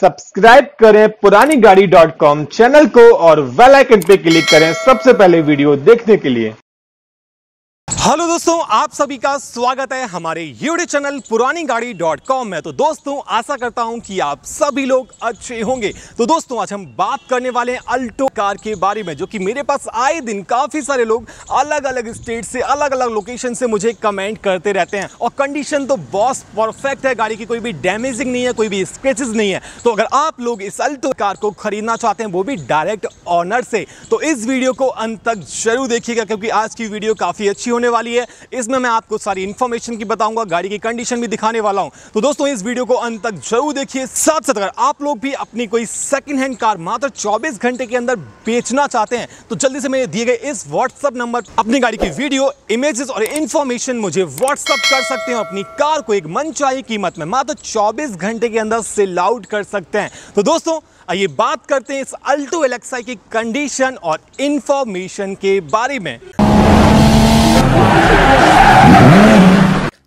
subscribe करें पुरानी गाड़ी डॉट कॉम चैनल को और वेल आइकन पे क्लिक करें सबसे पहले वीडियो देखने के लिए हेलो दोस्तों आप सभी का स्वागत है हमारे यूट्यूब चैनल पुरानी गाड़ी डॉट कॉम में तो दोस्तों आशा करता हूं कि आप सभी लोग अच्छे होंगे तो दोस्तों आज हम बात करने वाले हैं अल्टो कार के बारे में जो कि मेरे पास आए दिन काफ़ी सारे लोग अलग अलग स्टेट से अलग अलग लोकेशन से मुझे कमेंट करते रहते हैं और कंडीशन तो बॉस परफेक्ट है गाड़ी की कोई भी डैमेजिंग नहीं है कोई भी स्क्रेचेज नहीं है तो अगर आप लोग इस अल्टो कार को खरीदना चाहते हैं वो भी डायरेक्ट ऑनर से तो इस वीडियो को अंत तक जरूर देखिएगा क्योंकि आज की वीडियो काफ़ी अच्छी होने होने वाली है इसमें मैं आपको सारी इन्फॉर्मेशन की बताऊंगा गाड़ी की कंडीशन भी दिखाने वाला हूँ तो दोस्तों इस वीडियो को अंत तक जरूर देखिए साथ साथ अगर आप लोग भी अपनी कोई सेकेंड हैंड कार मात्र चौबीस घंटे के अंदर बेचना चाहते हैं तो जल्दी से मेरे दिए गए इस व्हाट्सअप नंबर अपनी गाड़ी की वीडियो इमेजेस और इन्फॉर्मेशन मुझे व्हाट्सअप कर सकते हैं अपनी कार को एक मनचाही कीमत में मात्र चौबीस घंटे के अंदर सेल आउट कर सकते हैं तो दोस्तों आइए बात करते हैं इस अल्टो एलेक्साई की कंडीशन और इंफॉर्मेशन के बारे में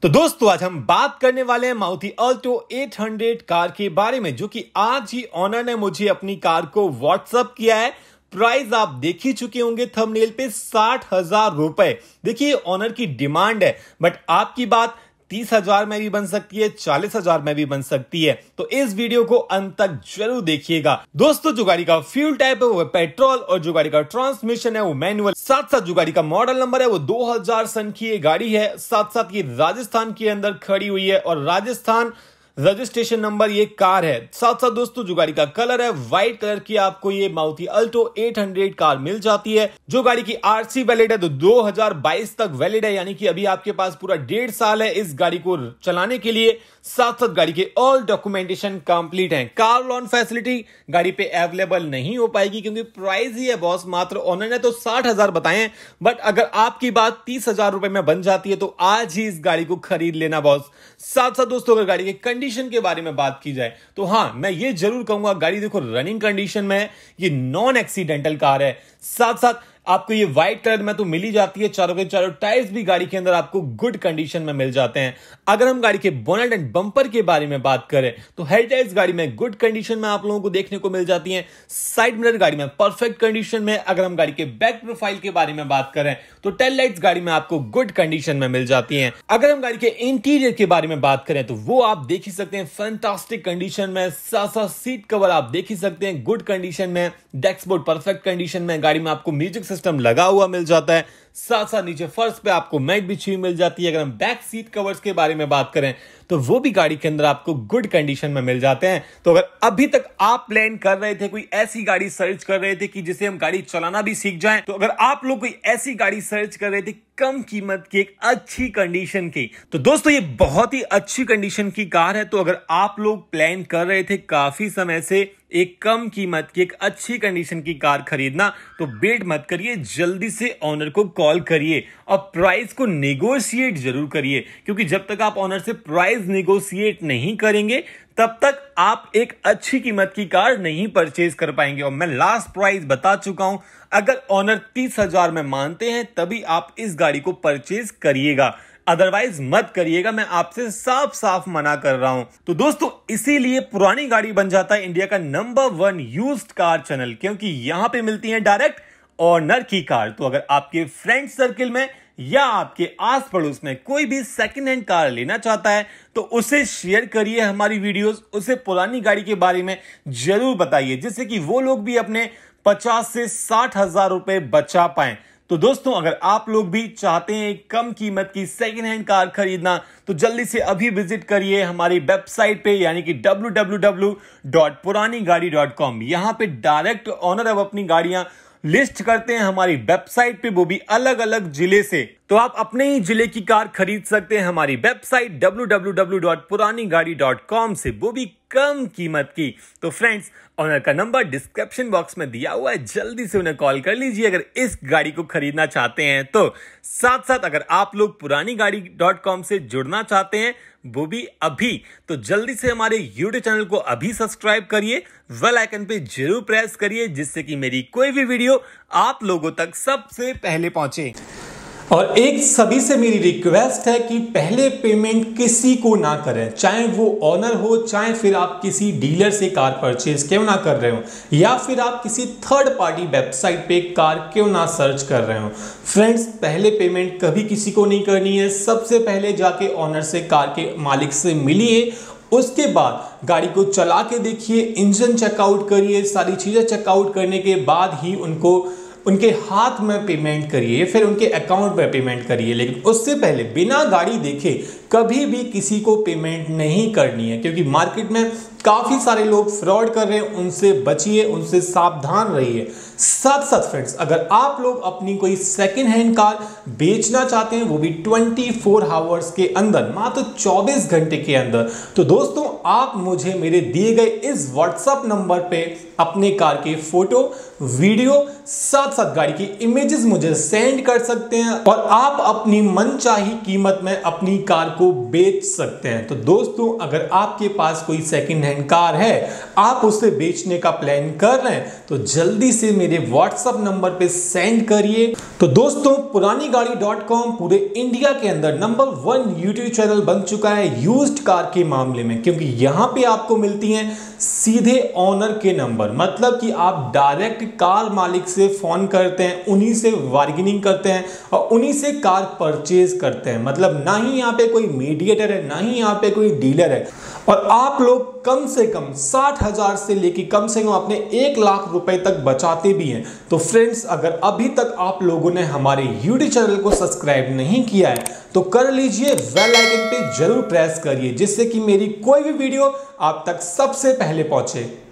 तो दोस्तों आज हम बात करने वाले हैं माउथी अल्टो 800 कार के बारे में जो कि आज ही ऑनर ने मुझे अपनी कार को व्हाट्सअप किया है प्राइस आप देख ही चुके होंगे थंबनेल पे साठ हजार रुपए देखिए ऑनर की डिमांड है बट आपकी बात तीस हजार में भी बन सकती है चालीस हजार में भी बन सकती है तो इस वीडियो को अंत तक जरूर देखिएगा दोस्तों जो गाड़ी का फ्यूल टाइप है वो पेट्रोल और जो गाड़ी का ट्रांसमिशन है वो मैनुअल साथ साथ जो गाड़ी का मॉडल नंबर है वो दो हजार सन की गाड़ी है साथ साथ ये राजस्थान के अंदर खड़ी हुई है और राजस्थान रजिस्ट्रेशन नंबर ये कार है साथ साथ दोस्तों जो गाड़ी का कलर है व्हाइट कलर की आपको ये माउथी अल्टो 800 कार मिल जाती है जो गाड़ी की आरसी वैलिड है तो 2022 तक वैलिड है यानी कि अभी आपके पास पूरा डेढ़ साल है इस गाड़ी को चलाने के लिए साथ साथ गाड़ी के ऑल डॉक्यूमेंटेशन कंप्लीट है कार लोन फैसिलिटी गाड़ी पे अवेलेबल नहीं हो पाएगी क्योंकि प्राइस ही है बॉस मात्र ऑनर ने तो साठ हजार बताए बट अगर आपकी बात तीस हजार रुपए में बन जाती है तो आज ही इस गाड़ी को खरीद लेना बॉस साथ साथ दोस्तों अगर गाड़ी की कंडीशन कंडीशन के बारे में बात की जाए तो हां मैं ये जरूर कहूंगा गाड़ी देखो रनिंग कंडीशन में है ये नॉन एक्सीडेंटल कार है साथ साथ आपको ये व्हाइट कलर में तो मिल ही जाती है चारों के चारों टायर्स भी गाड़ी के अंदर आपको गुड कंडीशन में मिल जाते हैं अगर हम गाड़ी के बोनेट एंड बंपर के बारे में बात करें तो हेरिटेज गाड़ी में गुड कंडीशन में आप लोगों को देखने को मिल जाती है साइड मिरर गाड़ी में परफेक्ट कंडीशन में अगर हम गाड़ी के बैक प्रोफाइल के बारे में बात करें तो टेल लाइट गाड़ी में आपको गुड कंडीशन में मिल जाती है अगर हम गाड़ी के इंटीरियर के बारे में बात करें तो वो आप देख ही सकते हैं फैंटास्टिक कंडीशन में सासा सीट कवर आप देख ही सकते हैं गुड कंडीशन में डेस्कबोर्ड परफेक्ट कंडीशन में गाड़ी में आपको म्यूजिक सिस्टम लगा हुआ मिल जाता है साथ साथ नीचे फर्श पे आपको मैट भी छी मिल जाती है अगर हम बैक सीट कवर्स के बारे में बात करें तो वो भी गाड़ी के अंदर आपको गुड कंडीशन में मिल जाते हैं तो अगर अभी तक आप प्लान कर रहे थे कोई ऐसी गाड़ी सर्च कर रहे थे कि जिसे हम गाड़ी चलाना भी सीख जाएं तो अगर आप लोग कोई ऐसी गाड़ी सर्च कर रहे थे कम कीमत की एक अच्छी कंडीशन की तो दोस्तों ये बहुत ही अच्छी कंडीशन की कार है तो अगर आप लोग प्लान कर रहे थे काफी समय से एक कम कीमत की एक अच्छी कंडीशन की कार खरीदना तो वेट मत करिए जल्दी से ऑनर को कॉल करिए और प्राइस को नेगोशिएट जरूर करिए क्योंकि जब तक आप ऑनर से प्राइस नेगोशिएट नहीं करेंगे तब तक आप एक अच्छी कीमत की कार नहीं परचेज कर पाएंगे और मैं लास्ट प्राइस बता चुका हूं अगर ऑनर तीस हजार में मानते हैं तभी आप इस गाड़ी को परचेज करिएगा अदरवाइज मत करिएगा मैं आपसे साफ साफ मना कर रहा हूं तो दोस्तों इसीलिए पुरानी गाड़ी बन जाता है इंडिया का number one use car channel क्योंकि यहां पे मिलती है डायरेक्ट ऑनर की कार तो अगर आपके फ्रेंड सर्किल में या आपके आस पड़ोस में कोई भी सेकेंड हैंड कार लेना चाहता है तो उसे शेयर करिए हमारी वीडियोस उसे पुरानी गाड़ी के बारे में जरूर बताइए जिससे कि वो लोग भी अपने पचास से साठ हजार रुपए बचा पाए तो दोस्तों अगर आप लोग भी चाहते हैं कम कीमत की सेकेंड हैंड कार खरीदना तो जल्दी से अभी विजिट करिए हमारी वेबसाइट पे यानी कि कॉम यहां पे डायरेक्ट ऑनर अब अपनी गाड़ियां लिस्ट करते हैं हमारी वेबसाइट पे वो भी अलग अलग जिले से तो आप अपने ही जिले की कार खरीद सकते हैं हमारी वेबसाइट कॉम से वो भी कम कीमत की तो फ्रेंड्स ऑनर का नंबर डिस्क्रिप्शन बॉक्स में दिया हुआ है जल्दी से उन्हें कॉल कर लीजिए अगर इस गाड़ी को खरीदना चाहते हैं तो साथ साथ अगर आप लोग पुरानी गाड़ी डॉट कॉम से जुड़ना चाहते हैं वो भी अभी तो जल्दी से हमारे यूट्यूब चैनल को अभी सब्सक्राइब करिए वेल आइकन पे जरूर प्रेस करिए जिससे कि मेरी कोई भी वीडियो आप लोगों तक सबसे पहले पहुंचे और एक सभी से मेरी रिक्वेस्ट है कि पहले पेमेंट किसी को ना करें चाहे वो ऑनर हो चाहे फिर आप किसी डीलर से कार परचेज क्यों ना कर रहे हो या फिर आप किसी थर्ड पार्टी वेबसाइट पे कार क्यों ना सर्च कर रहे हो फ्रेंड्स पहले पेमेंट कभी किसी को नहीं करनी है सबसे पहले जाके ऑनर से कार के मालिक से मिलिए उसके बाद गाड़ी को चला के देखिए इंजन चेकआउट करिए सारी चीज़ें चेकआउट करने के बाद ही उनको उनके हाथ में पेमेंट करिए फिर उनके अकाउंट में पेमेंट करिए लेकिन उससे पहले बिना गाड़ी देखे कभी भी किसी को पेमेंट नहीं करनी है क्योंकि मार्केट में काफ़ी सारे लोग फ्रॉड कर रहे हैं उनसे बचिए उनसे सावधान रहिए साथ साथ फ्रेंड्स अगर आप लोग अपनी कोई सेकेंड हैंड कार बेचना चाहते हैं वो भी 24 फोर आवर्स के अंदर मात्र तो 24 घंटे के अंदर तो दोस्तों आप मुझे मेरे दिए गए इस व्हाट्सअप नंबर पे अपने कार के फोटो वीडियो साथ साथ गाड़ी की इमेजेस मुझे सेंड कर सकते हैं और आप अपनी मनचाही कीमत में अपनी कार को बेच सकते हैं तो दोस्तों अगर आपके पास कोई सेकेंड हैंड कार है आप उसे बेचने का प्लान कर रहे हैं तो जल्दी से मेरे व्हाट्सअप नंबर पर सेंड करिए तो दोस्तों पुरानी गाड़ी डॉट कॉम पूरे इंडिया के अंदर नंबर वन यूट्यूब चैनल बन चुका है यूज कार के मामले में क्योंकि यहां पे आपको मिलती है सीधे ऑनर के नंबर नंबर मतलब कि आप डायरेक्ट कार मालिक से फ़ोन करते हैं उन्हीं से बार्गेनिंग करते हैं और उन्हीं से कार परचेज करते हैं मतलब ना ही यहाँ पे कोई मीडिएटर है ना ही यहाँ पे कोई डीलर है और आप लोग कम से कम साठ हज़ार से लेके कम से कम अपने एक लाख रुपए तक बचाते भी हैं तो फ्रेंड्स अगर अभी तक आप लोगों ने हमारे यूट्यूब चैनल को सब्सक्राइब नहीं किया है तो कर लीजिए वेल आइकन पे जरूर प्रेस करिए जिससे कि मेरी कोई भी वीडियो आप तक सबसे पहले पहुंचे